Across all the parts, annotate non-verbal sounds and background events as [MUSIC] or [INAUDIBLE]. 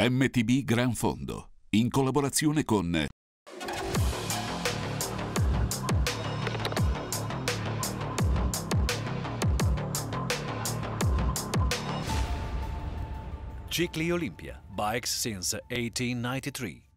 MTB Gran Fondo, in collaborazione con Cicli Olimpia, Bikes since 1893.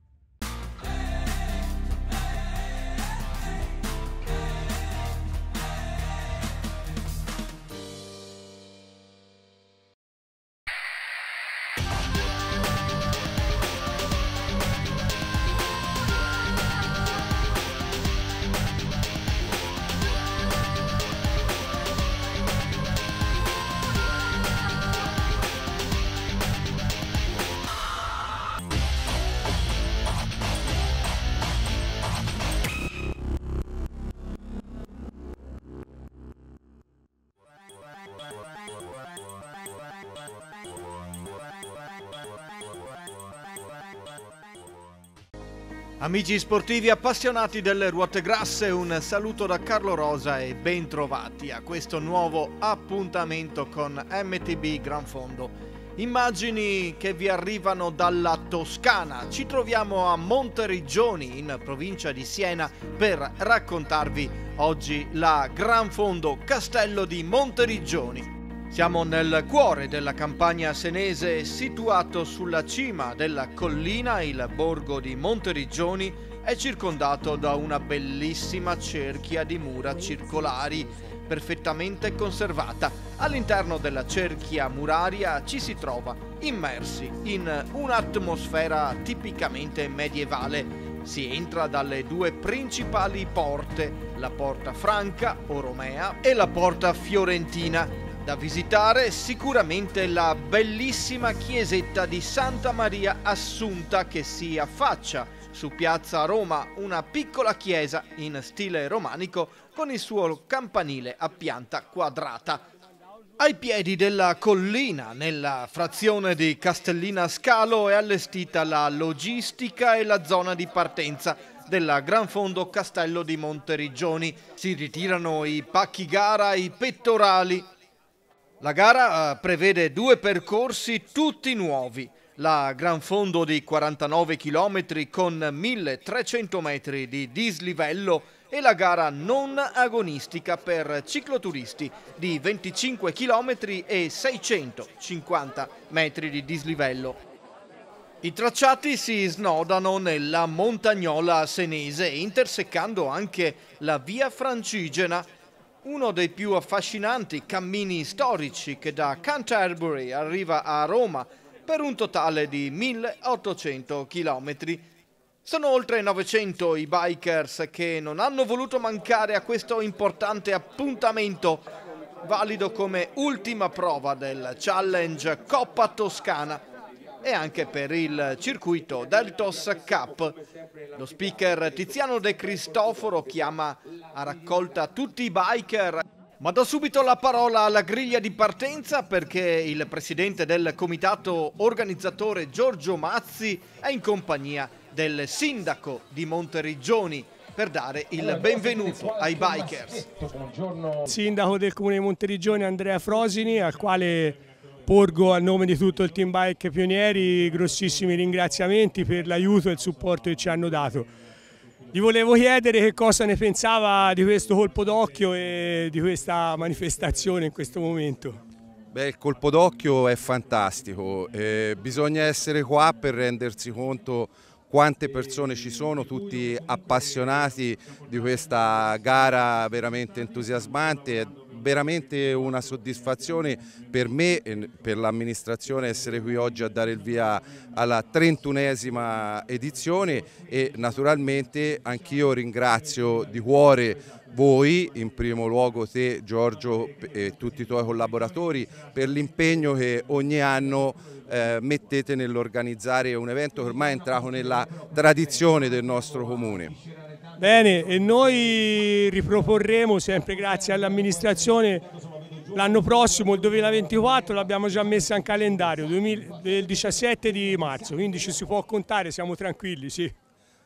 Amici sportivi appassionati delle ruote grasse, un saluto da Carlo Rosa e bentrovati a questo nuovo appuntamento con MTB Gran Fondo. Immagini che vi arrivano dalla Toscana. Ci troviamo a Monteriggioni in provincia di Siena per raccontarvi oggi la Gran Fondo Castello di Monteriggioni. Siamo nel cuore della campagna senese, situato sulla cima della collina, il borgo di Monteriggioni è circondato da una bellissima cerchia di mura circolari, perfettamente conservata. All'interno della cerchia muraria ci si trova immersi in un'atmosfera tipicamente medievale, si entra dalle due principali porte, la porta franca o romea e la porta fiorentina. Da visitare sicuramente la bellissima chiesetta di Santa Maria Assunta che si affaccia su piazza Roma, una piccola chiesa in stile romanico con il suo campanile a pianta quadrata. Ai piedi della collina, nella frazione di Castellina Scalo, è allestita la logistica e la zona di partenza della Gran Fondo Castello di Monteriggioni. Si ritirano i pacchi gara, i pettorali, la gara eh, prevede due percorsi tutti nuovi. La Gran Fondo di 49 km con 1300 metri di dislivello e la gara non agonistica per cicloturisti di 25 km e 650 metri di dislivello. I tracciati si snodano nella montagnola senese, interseccando anche la via francigena uno dei più affascinanti cammini storici che da Canterbury arriva a Roma per un totale di 1800 km. Sono oltre 900 i bikers che non hanno voluto mancare a questo importante appuntamento, valido come ultima prova del Challenge Coppa Toscana e anche per il circuito del TOS Cup. Lo speaker Tiziano De Cristoforo chiama a raccolta tutti i biker. Ma do subito la parola alla griglia di partenza perché il presidente del comitato organizzatore Giorgio Mazzi è in compagnia del sindaco di Monteriggioni, per dare il benvenuto ai bikers. Sindaco del comune di Monteriggioni Andrea Frosini, al quale porgo a nome di tutto il team bike Pionieri grossissimi ringraziamenti per l'aiuto e il supporto che ci hanno dato. Gli volevo chiedere che cosa ne pensava di questo colpo d'occhio e di questa manifestazione in questo momento. Beh, il colpo d'occhio è fantastico, eh, bisogna essere qua per rendersi conto quante persone ci sono, tutti appassionati di questa gara veramente entusiasmante veramente una soddisfazione per me e per l'amministrazione essere qui oggi a dare il via alla 31esima edizione e naturalmente anch'io ringrazio di cuore voi, in primo luogo te Giorgio e tutti i tuoi collaboratori per l'impegno che ogni anno eh, mettete nell'organizzare un evento che ormai è entrato nella tradizione del nostro comune. Bene, e noi riproporremo sempre grazie all'amministrazione l'anno prossimo, il 2024, l'abbiamo già messa in calendario, il 17 di marzo, quindi ci si può contare, siamo tranquilli, sì.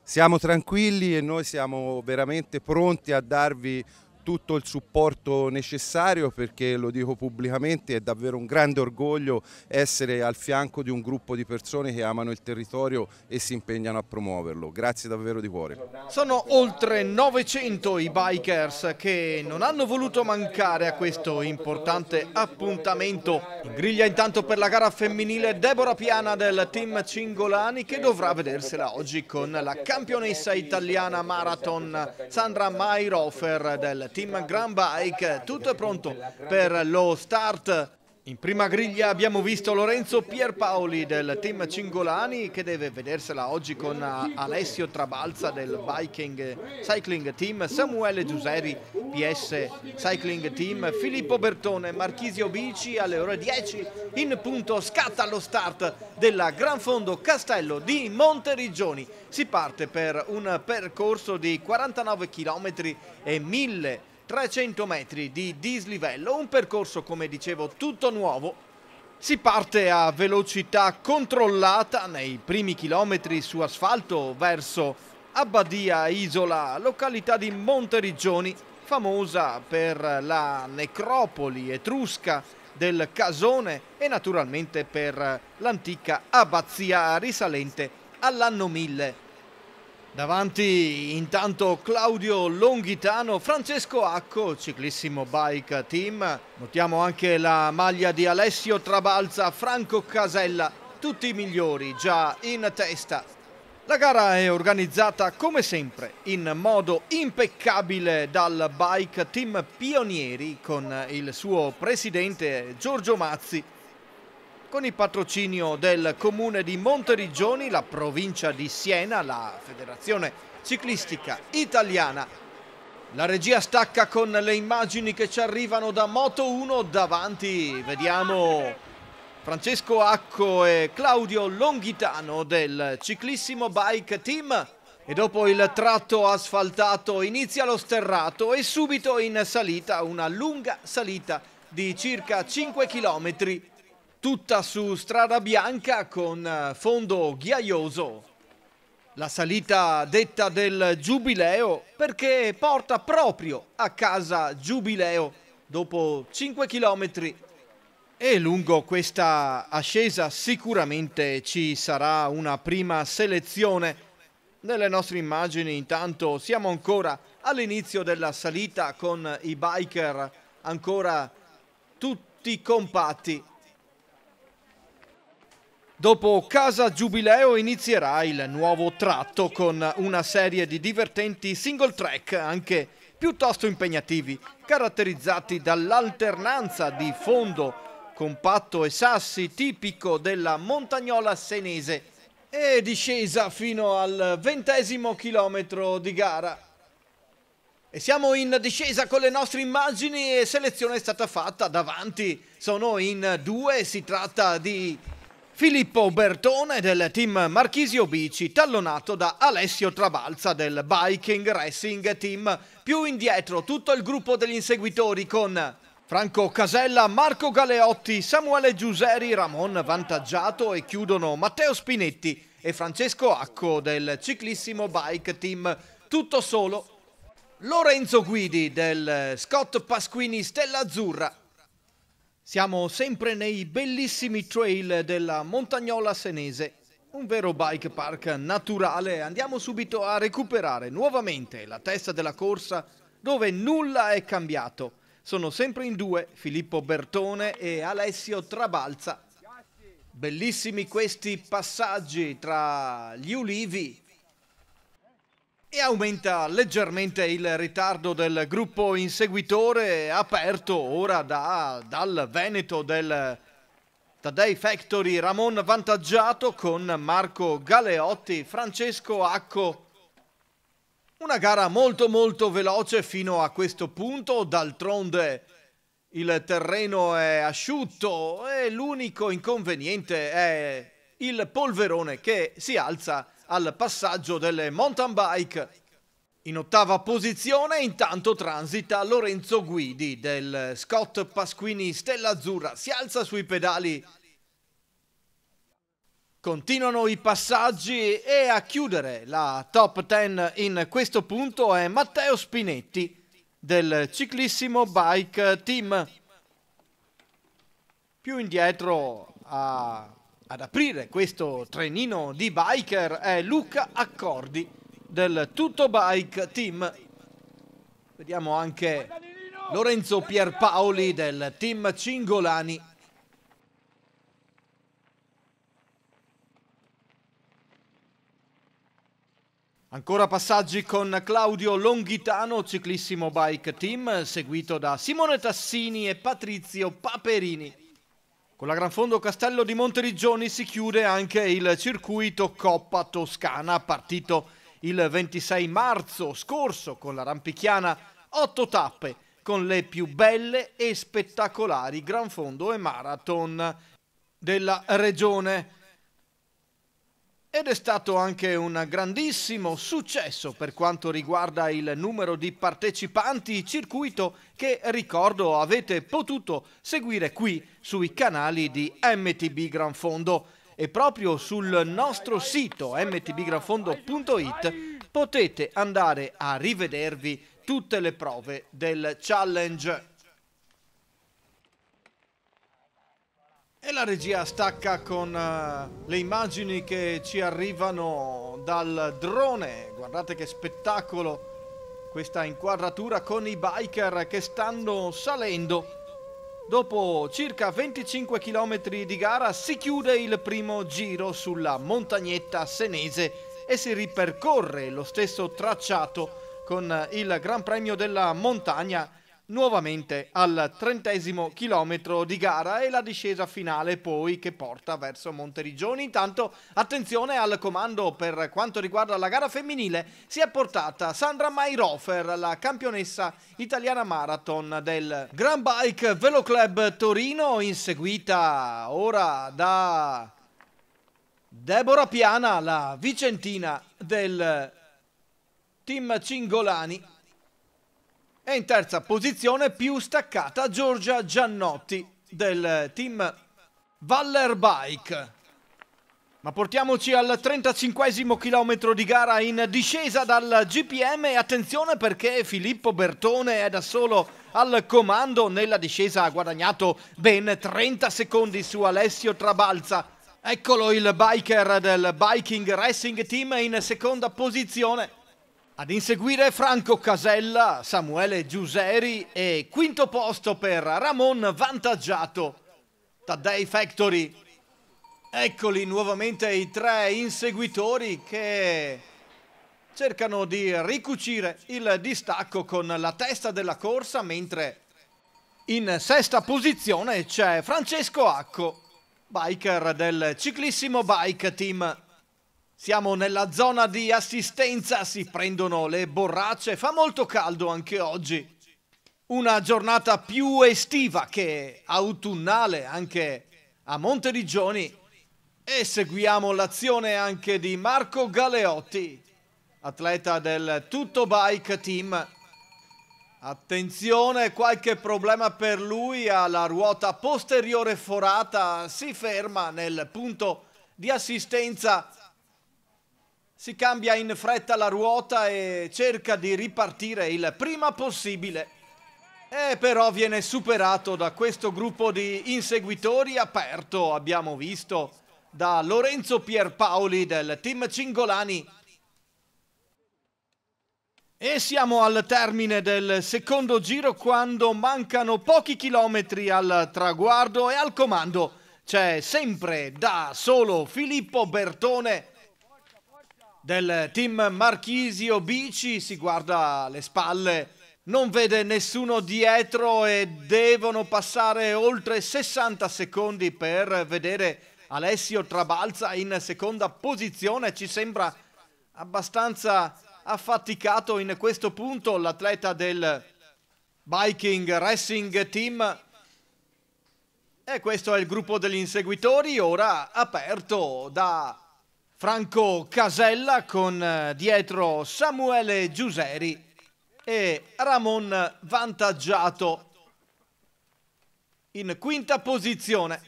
Siamo tranquilli e noi siamo veramente pronti a darvi tutto il supporto necessario perché lo dico pubblicamente è davvero un grande orgoglio essere al fianco di un gruppo di persone che amano il territorio e si impegnano a promuoverlo. Grazie davvero di cuore. Sono oltre 900 i bikers che non hanno voluto mancare a questo importante appuntamento. In griglia intanto per la gara femminile Deborah Piana del team Cingolani che dovrà vedersela oggi con la campionessa italiana marathon Sandra Mairofer del team Grand Bike, tutto è pronto per lo start in prima griglia abbiamo visto Lorenzo Pierpaoli del team Cingolani che deve vedersela oggi con Alessio Trabalza del Viking Cycling Team, Samuele Giuseri PS Cycling Team, Filippo Bertone, Marchisio Bici alle ore 10 in punto scatta lo start della Gran Fondo Castello di Monteriggioni. Si parte per un percorso di 49 km e 1000 km 300 metri di dislivello, un percorso come dicevo tutto nuovo. Si parte a velocità controllata nei primi chilometri su asfalto verso Abbadia Isola, località di Monteriggioni, famosa per la necropoli etrusca del Casone e naturalmente per l'antica abbazia risalente all'anno 1000 Davanti intanto Claudio Longhitano, Francesco Acco, ciclissimo bike team. Notiamo anche la maglia di Alessio Trabalza, Franco Casella, tutti i migliori già in testa. La gara è organizzata come sempre in modo impeccabile dal bike team Pionieri con il suo presidente Giorgio Mazzi con il patrocinio del comune di Monteriggioni, la provincia di Siena, la federazione ciclistica italiana, la regia stacca con le immagini che ci arrivano da Moto1 davanti, vediamo Francesco Acco e Claudio Longhitano del Ciclissimo Bike Team. E dopo il tratto asfaltato inizia lo sterrato e subito in salita, una lunga salita di circa 5 chilometri tutta su strada bianca con eh, fondo ghiaioso. La salita detta del Giubileo perché porta proprio a casa Giubileo dopo 5 chilometri. E lungo questa ascesa sicuramente ci sarà una prima selezione. Nelle nostre immagini intanto siamo ancora all'inizio della salita con i biker ancora tutti compatti. Dopo Casa Giubileo inizierà il nuovo tratto con una serie di divertenti single track, anche piuttosto impegnativi, caratterizzati dall'alternanza di fondo, compatto e sassi tipico della montagnola senese e discesa fino al ventesimo chilometro di gara. E siamo in discesa con le nostre immagini e selezione è stata fatta davanti. Sono in due, si tratta di Filippo Bertone del team Marchisio Bici, tallonato da Alessio Trabalza del Biking Racing Team. Più indietro tutto il gruppo degli inseguitori con Franco Casella, Marco Galeotti, Samuele Giuseri, Ramon Vantaggiato e chiudono Matteo Spinetti e Francesco Acco del ciclissimo Bike Team. Tutto solo Lorenzo Guidi del Scott Pasquini Stella Azzurra siamo sempre nei bellissimi trail della Montagnola Senese, un vero bike park naturale. Andiamo subito a recuperare nuovamente la testa della corsa dove nulla è cambiato. Sono sempre in due Filippo Bertone e Alessio Trabalza. Bellissimi questi passaggi tra gli ulivi e aumenta leggermente il ritardo del gruppo inseguitore aperto ora da, dal Veneto del Taddei Factory Ramon vantaggiato con Marco Galeotti, Francesco Acco. Una gara molto molto veloce fino a questo punto, d'altronde il terreno è asciutto e l'unico inconveniente è il polverone che si alza al passaggio delle mountain bike. In ottava posizione intanto transita Lorenzo Guidi del Scott Pasquini Stella Azzurra, si alza sui pedali. Continuano i passaggi e a chiudere la top 10 in questo punto è Matteo Spinetti del ciclissimo bike team. Più indietro a ad aprire questo trenino di biker è Luca Accordi del Tutto Bike Team. Vediamo anche Lorenzo Pierpaoli del team Cingolani. Ancora passaggi con Claudio Longhitano, ciclissimo bike team, seguito da Simone Tassini e Patrizio Paperini. Con la Gran Fondo Castello di Monteriggioni si chiude anche il circuito Coppa Toscana, partito il 26 marzo scorso con la Rampichiana, otto tappe con le più belle e spettacolari Gran Fondo e Marathon della regione. Ed è stato anche un grandissimo successo per quanto riguarda il numero di partecipanti circuito che, ricordo, avete potuto seguire qui sui canali di MTB Gran Fondo. E proprio sul nostro sito mtbgranfondo.it potete andare a rivedervi tutte le prove del challenge. E la regia stacca con eh, le immagini che ci arrivano dal drone. Guardate che spettacolo questa inquadratura con i biker che stanno salendo. Dopo circa 25 km di gara si chiude il primo giro sulla montagnetta senese e si ripercorre lo stesso tracciato con il Gran Premio della Montagna nuovamente al trentesimo chilometro di gara e la discesa finale poi che porta verso Monteriggioni. Intanto attenzione al comando per quanto riguarda la gara femminile, si è portata Sandra Mayrofer, la campionessa italiana marathon del Grand Bike Velo Club Torino, inseguita ora da Deborah Piana, la vicentina del team Cingolani e in terza posizione più staccata Giorgia Giannotti del team Valler Bike. Ma portiamoci al 35 chilometro di gara in discesa dal GPM e attenzione perché Filippo Bertone è da solo al comando nella discesa ha guadagnato ben 30 secondi su Alessio Trabalza. Eccolo il biker del Biking Racing Team in seconda posizione. Ad inseguire Franco Casella, Samuele Giuseri e quinto posto per Ramon Vantaggiato. Taddei Factory. Eccoli nuovamente i tre inseguitori che cercano di ricucire il distacco con la testa della corsa mentre in sesta posizione c'è Francesco Acco, biker del ciclissimo bike team. Siamo nella zona di assistenza, si prendono le borracce, fa molto caldo anche oggi. Una giornata più estiva che autunnale anche a Monte di Gioni. E seguiamo l'azione anche di Marco Galeotti, atleta del Tutto Bike Team. Attenzione, qualche problema per lui alla ruota posteriore forata, si ferma nel punto di assistenza si cambia in fretta la ruota e cerca di ripartire il prima possibile. E però viene superato da questo gruppo di inseguitori aperto, abbiamo visto, da Lorenzo Pierpaoli del team Cingolani. E siamo al termine del secondo giro quando mancano pochi chilometri al traguardo e al comando c'è sempre da solo Filippo Bertone del team Marchisio Bici, si guarda alle spalle, non vede nessuno dietro e devono passare oltre 60 secondi per vedere Alessio Trabalza in seconda posizione, ci sembra abbastanza affaticato in questo punto l'atleta del Biking Racing Team e questo è il gruppo degli inseguitori ora aperto da Franco Casella con eh, dietro Samuele Giuseri e Ramon Vantaggiato in quinta posizione.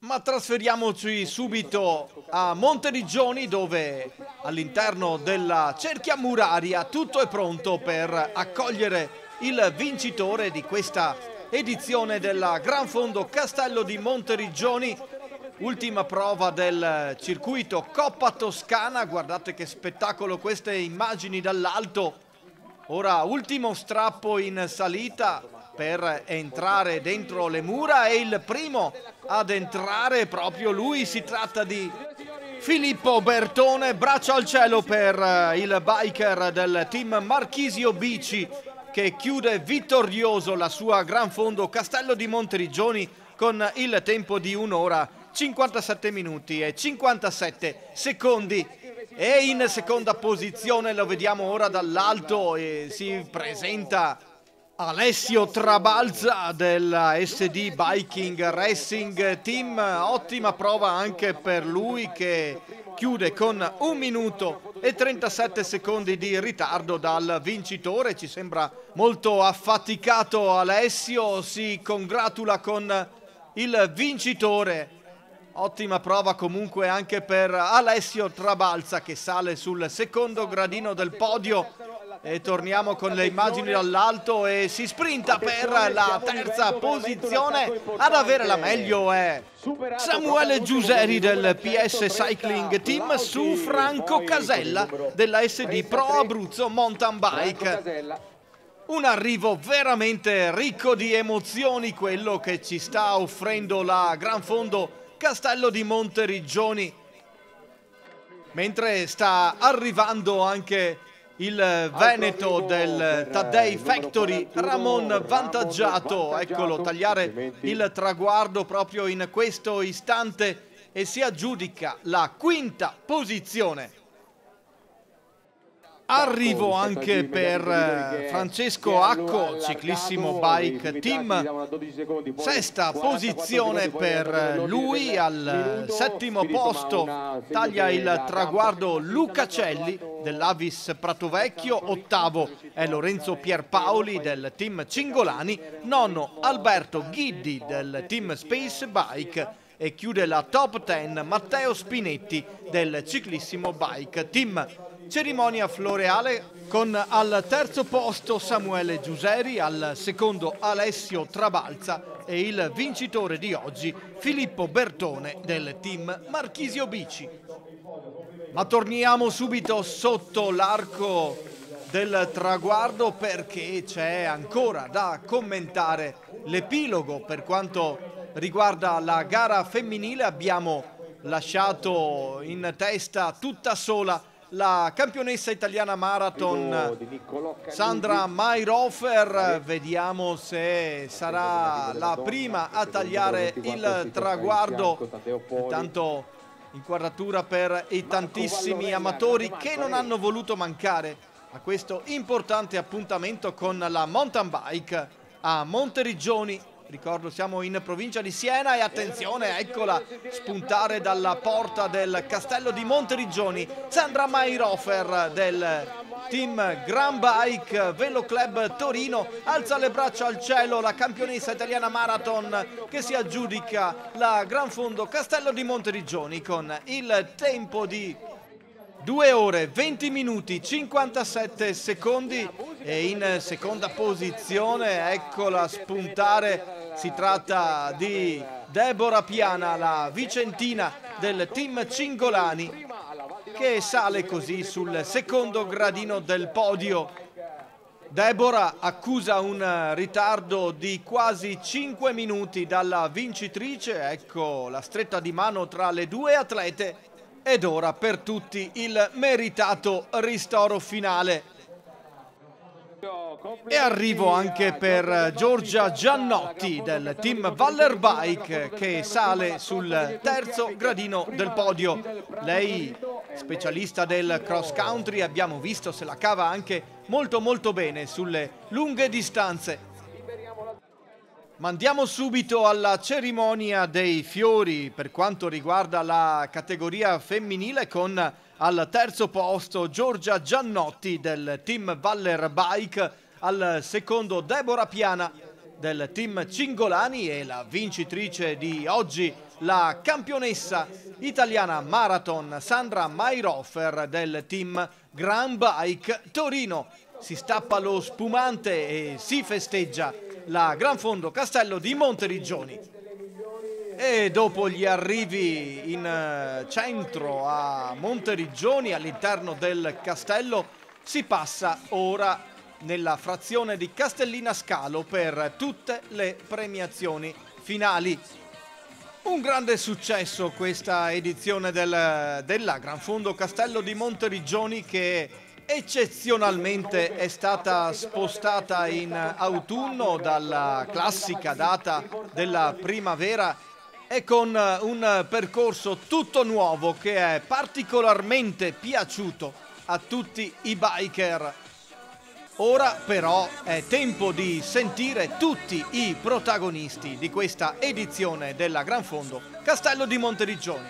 Ma trasferiamoci subito a Monteriggioni dove all'interno della cerchia muraria tutto è pronto per accogliere il vincitore di questa edizione della Gran Fondo Castello di Monteriggioni Ultima prova del circuito Coppa Toscana, guardate che spettacolo queste immagini dall'alto. Ora ultimo strappo in salita per entrare dentro le mura e il primo ad entrare proprio lui, si tratta di Filippo Bertone, braccio al cielo per eh, il biker del team Marchisio Bici che chiude vittorioso la sua Gran Fondo Castello di Monteriggioni con il tempo di un'ora 57 minuti e 57 secondi e in seconda posizione lo vediamo ora dall'alto e si presenta Alessio Trabalza della SD Biking Racing Team, ottima prova anche per lui che chiude con un minuto e 37 secondi di ritardo dal vincitore, ci sembra molto affaticato Alessio, si congratula con il vincitore Ottima prova comunque anche per Alessio Trabalza che sale sul secondo gradino del podio e torniamo con le immagini dall'alto e si sprinta per la terza posizione ad avere la meglio è Samuele Giuseri del PS Cycling Team su Franco Casella della SD Pro Abruzzo Mountain Bike un arrivo veramente ricco di emozioni quello che ci sta offrendo la Gran Fondo Castello di Monteriggioni. Mentre sta arrivando anche il Veneto del Taddei Factory, Ramon vantaggiato, eccolo, tagliare il traguardo proprio in questo istante e si aggiudica la quinta posizione. Arrivo anche per Francesco Acco, ciclissimo bike team. Sesta posizione per lui al settimo posto. Taglia il traguardo Luca Celli dell'Avis Pratovecchio, ottavo è Lorenzo Pierpaoli del team Cingolani, nono Alberto Ghiddi del team Space Bike e chiude la top 10 Matteo Spinetti del ciclissimo bike team. Cerimonia floreale con al terzo posto Samuele Giuseri, al secondo Alessio Trabalza e il vincitore di oggi Filippo Bertone del team Marchisio Bici. Ma torniamo subito sotto l'arco del traguardo perché c'è ancora da commentare l'epilogo per quanto riguarda la gara femminile abbiamo lasciato in testa tutta sola la campionessa italiana marathon Sandra Mayrofer. Vediamo se sarà la prima a tagliare il traguardo. Intanto inquadratura per i tantissimi amatori che non hanno voluto mancare a questo importante appuntamento con la mountain bike a Monteriggioni Ricordo siamo in provincia di Siena e attenzione, eccola spuntare dalla porta del castello di Monteriggioni Sandra Mayrofer del team Grand Bike Velo Club Torino alza le braccia al cielo la campionessa italiana marathon che si aggiudica la Gran Fondo Castello di Monteriggioni con il tempo di 2 ore 20 minuti 57 secondi e in seconda posizione eccola spuntare si tratta di Deborah Piana, la vicentina del team Cingolani, che sale così sul secondo gradino del podio. Deborah accusa un ritardo di quasi 5 minuti dalla vincitrice, ecco la stretta di mano tra le due atlete ed ora per tutti il meritato ristoro finale. E arrivo anche per Giorgia Giannotti del team Valler Bike che sale sul terzo gradino del podio. Lei specialista del cross country, abbiamo visto se la cava anche molto molto bene sulle lunghe distanze. Mandiamo subito alla cerimonia dei fiori per quanto riguarda la categoria femminile con al terzo posto Giorgia Giannotti del team Valler Bike al secondo Deborah Piana del team Cingolani e la vincitrice di oggi la campionessa italiana marathon Sandra Mayroffer del team Grand Bike Torino. Si stappa lo spumante e si festeggia la Gran Fondo Castello di Monteriggioni. E dopo gli arrivi in eh, centro a Monteriggioni all'interno del castello si passa ora nella frazione di Castellina Scalo per tutte le premiazioni finali. Un grande successo questa edizione del, della Gran Fondo Castello di Monteriggioni che eccezionalmente è stata spostata in autunno dalla classica data della primavera e con un percorso tutto nuovo che è particolarmente piaciuto a tutti i biker Ora però è tempo di sentire tutti i protagonisti di questa edizione della Gran Fondo Castello di Monteriggioni.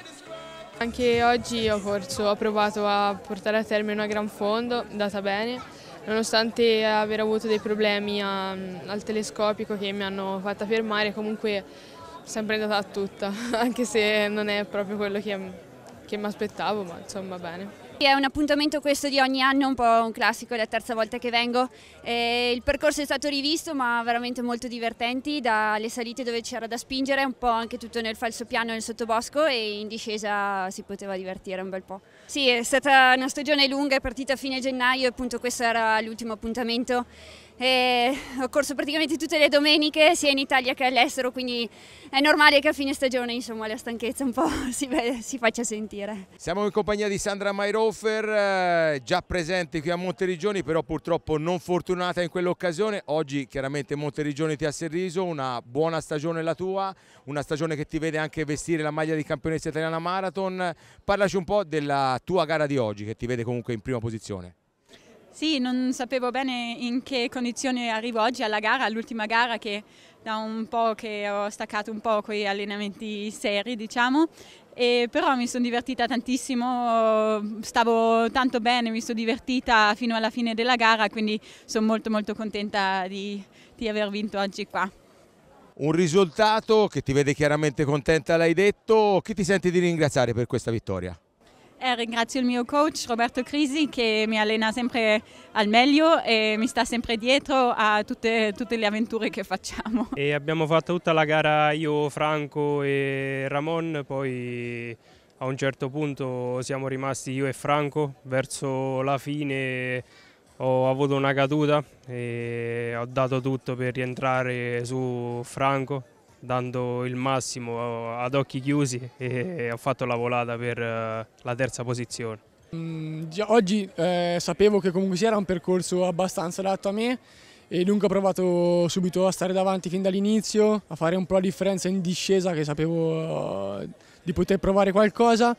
Anche oggi ho corso, ho provato a portare a termine una Gran Fondo, data bene, nonostante aver avuto dei problemi a, ehm, al telescopico che mi hanno fatta fermare, comunque sempre andata a tutta, [LAUGHS] anche se non è proprio quello che, che mi aspettavo, ma insomma bene. È un appuntamento questo di ogni anno, un po' un classico, è la terza volta che vengo. Eh, il percorso è stato rivisto ma veramente molto divertenti, dalle salite dove c'era da spingere, un po' anche tutto nel falso piano nel sottobosco e in discesa si poteva divertire un bel po'. Sì, è stata una stagione lunga, è partita a fine gennaio e appunto questo era l'ultimo appuntamento. E ho corso praticamente tutte le domeniche sia in Italia che all'estero, quindi è normale che a fine stagione insomma, la stanchezza un po' [LAUGHS] si, beh, si, faccia sentire. Siamo in compagnia di Sandra Mayrofer, eh, già presente qui a Monteriggioni, però purtroppo non fortunata in quell'occasione. Oggi chiaramente Monteriggioni ti ha serriso, una buona stagione la tua, una stagione che ti vede anche vestire la maglia di campionessa italiana marathon. Parlaci un po' della tua gara di oggi che ti vede comunque in prima posizione. Sì, non sapevo bene in che condizione arrivo oggi alla gara, all'ultima gara che da un po' che ho staccato un po' quei allenamenti seri, diciamo, e però mi sono divertita tantissimo, stavo tanto bene, mi sono divertita fino alla fine della gara, quindi sono molto molto contenta di, di aver vinto oggi qua. Un risultato che ti vede chiaramente contenta, l'hai detto, chi ti senti di ringraziare per questa vittoria? Eh, ringrazio il mio coach Roberto Crisi che mi allena sempre al meglio e mi sta sempre dietro a tutte, tutte le avventure che facciamo. E abbiamo fatto tutta la gara io, Franco e Ramon, poi a un certo punto siamo rimasti io e Franco, verso la fine ho avuto una caduta e ho dato tutto per rientrare su Franco dando il massimo eh, ad occhi chiusi e ho fatto la volata per eh, la terza posizione. Mm, oggi eh, sapevo che comunque sia era un percorso abbastanza adatto a me e dunque ho provato subito a stare davanti fin dall'inizio, a fare un po' la differenza in discesa che sapevo eh, di poter provare qualcosa,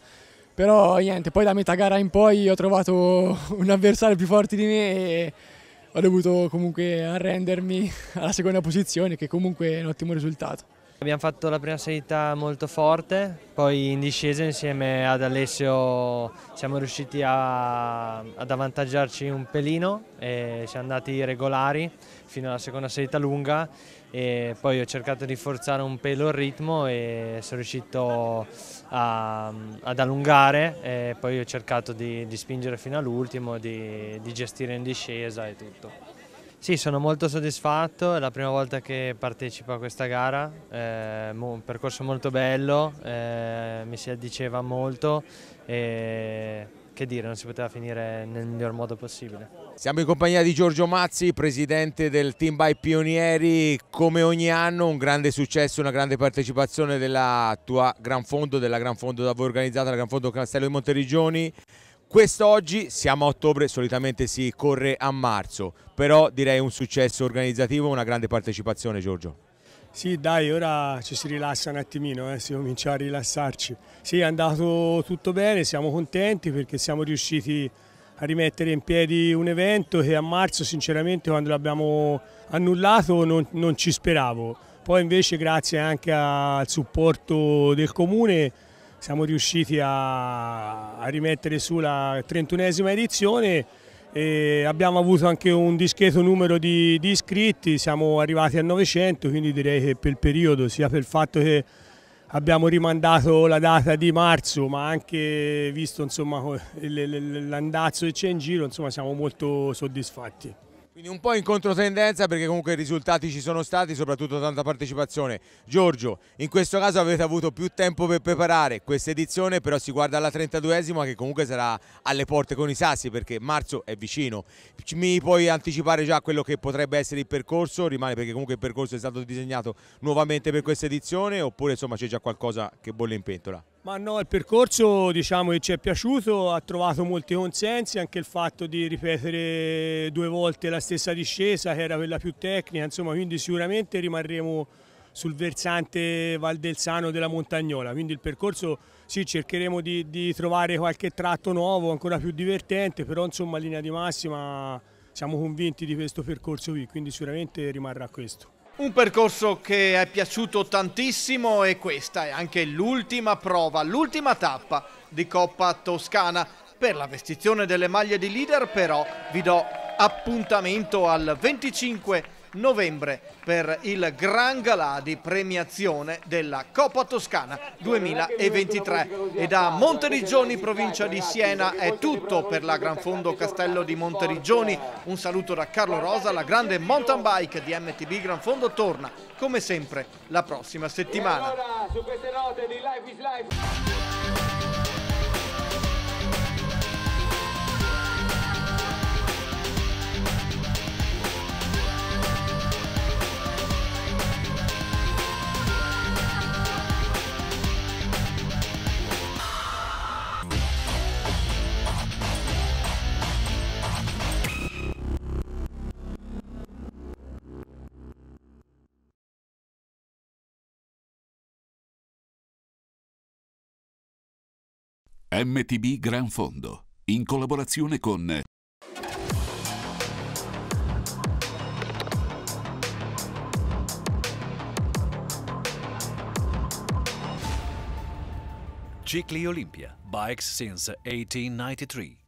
però niente, poi da metà gara in poi ho trovato [LAUGHS] un avversario più forte di me e ho dovuto comunque arrendermi [LAUGHS] alla seconda posizione che comunque è un ottimo risultato. Abbiamo fatto la prima salita molto forte, poi in discesa insieme ad Alessio siamo riusciti a, ad avvantaggiarci un pelino e siamo andati regolari fino alla seconda salita lunga e poi ho cercato di forzare un pelo il ritmo e sono riuscito a, ad allungare e poi ho cercato di, di spingere fino all'ultimo, di, di gestire in discesa e tutto. Sì, sono molto soddisfatto, è la prima volta che partecipo a questa gara, eh, un percorso molto bello, eh, mi si addiceva molto e che dire, non si poteva finire nel miglior modo possibile. Siamo in compagnia di Giorgio Mazzi, presidente del Team by Pionieri, come ogni anno un grande successo, una grande partecipazione della tua Gran Fondo, della Gran Fondo da voi organizzata, la Gran Fondo Castello di Monterigioni. Quest'oggi siamo a ottobre, solitamente si corre a marzo, però direi un successo organizzativo, una grande partecipazione Giorgio. Sì, dai, ora ci si rilassa un attimino, eh, si comincia a rilassarci. Sì, è andato tutto bene, siamo contenti perché siamo riusciti a rimettere in piedi un evento che a marzo, sinceramente, quando l'abbiamo annullato non, non ci speravo. Poi invece, grazie anche al supporto del comune, siamo riusciti a, a rimettere su la 31esima edizione e abbiamo avuto anche un discreto numero di, di, iscritti, siamo arrivati a 900, quindi direi che per il periodo, sia per il fatto che abbiamo rimandato la data di marzo, ma anche visto l'andazzo che c'è in giro, insomma, siamo molto soddisfatti. Quindi un po' in controtendenza perché comunque i risultati ci sono stati, soprattutto tanta partecipazione. Giorgio, in questo caso avete avuto più tempo per preparare questa edizione, però si guarda alla 32esima che comunque sarà alle porte con i sassi perché marzo è vicino. Mi puoi anticipare già quello che potrebbe essere il percorso? Rimane perché comunque il percorso è stato disegnato nuovamente per questa edizione oppure insomma c'è già qualcosa che bolle in pentola? Ma no, il percorso diciamo, che ci è piaciuto, ha trovato molti consensi, anche il fatto di ripetere due volte la stessa discesa che era quella più tecnica, insomma quindi sicuramente rimarremo sul versante Valdelsano della Montagnola, quindi il percorso sì cercheremo di, di trovare qualche tratto nuovo, ancora più divertente, però insomma in linea di massima siamo convinti di questo percorso qui, quindi sicuramente rimarrà questo. Un percorso che è piaciuto tantissimo e questa è anche l'ultima prova, l'ultima tappa di Coppa Toscana. Per la vestizione delle maglie di leader però vi do appuntamento al 25 novembre per il Gran Galà di premiazione della Coppa Toscana 2023. E da Monteriggioni, provincia di Siena, è tutto per la Gran Fondo Castello di Monteriggioni. Un saluto da Carlo Rosa, la grande mountain bike di MTB Gran Fondo torna, come sempre, la prossima settimana. MTB Gran Fondo, in collaborazione con Cicli Olimpia, Bikes since 1893.